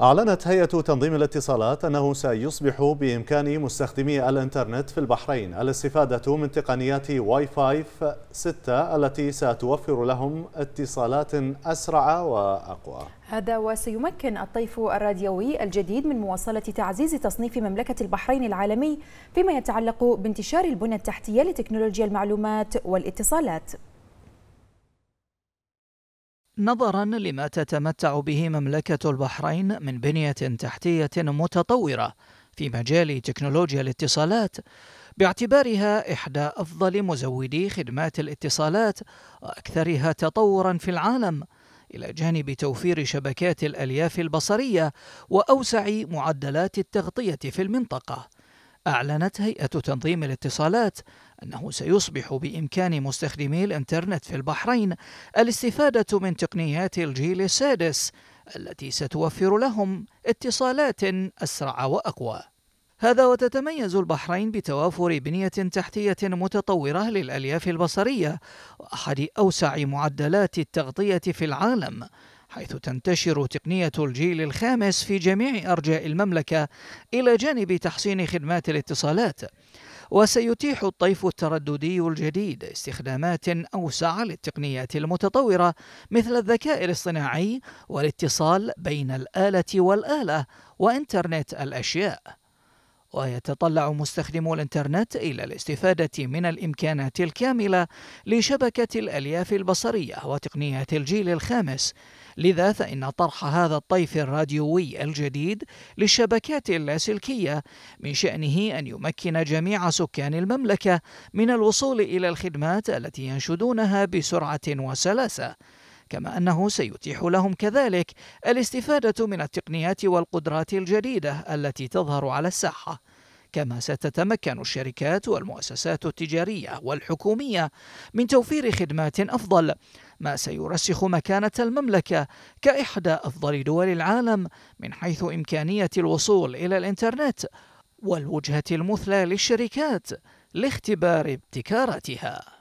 أعلنت هيئة تنظيم الاتصالات أنه سيصبح بإمكان مستخدمي الإنترنت في البحرين الاستفادة من تقنيات واي فاي 6 التي ستوفر لهم اتصالات أسرع وأقوى هذا وسيمكن الطيف الراديوي الجديد من مواصلة تعزيز تصنيف مملكة البحرين العالمي فيما يتعلق بانتشار البنى التحتية لتكنولوجيا المعلومات والاتصالات نظرا لما تتمتع به مملكة البحرين من بنية تحتية متطورة في مجال تكنولوجيا الاتصالات باعتبارها إحدى أفضل مزودي خدمات الاتصالات وأكثرها تطورا في العالم إلى جانب توفير شبكات الألياف البصرية وأوسع معدلات التغطية في المنطقة أعلنت هيئة تنظيم الاتصالات أنه سيصبح بإمكان مستخدمي الإنترنت في البحرين الاستفادة من تقنيات الجيل السادس التي ستوفر لهم اتصالات أسرع وأقوى. هذا وتتميز البحرين بتوافر بنية تحتية متطورة للألياف البصرية وأحد أوسع معدلات التغطية في العالم، حيث تنتشر تقنية الجيل الخامس في جميع أرجاء المملكة إلى جانب تحسين خدمات الاتصالات وسيتيح الطيف الترددي الجديد استخدامات أوسع للتقنيات المتطورة مثل الذكاء الاصطناعي والاتصال بين الآلة والآلة وإنترنت الأشياء ويتطلع مستخدمو الإنترنت إلى الاستفادة من الإمكانات الكاملة لشبكة الألياف البصرية وتقنية الجيل الخامس لذا فإن طرح هذا الطيف الراديوي الجديد للشبكات اللاسلكية من شأنه أن يمكن جميع سكان المملكة من الوصول إلى الخدمات التي ينشدونها بسرعة وسلاسة كما أنه سيتيح لهم كذلك الاستفادة من التقنيات والقدرات الجديدة التي تظهر على الساحة كما ستتمكن الشركات والمؤسسات التجارية والحكومية من توفير خدمات أفضل ما سيرسخ مكانة المملكة كإحدى أفضل دول العالم من حيث إمكانية الوصول إلى الإنترنت والوجهة المثلى للشركات لاختبار ابتكاراتها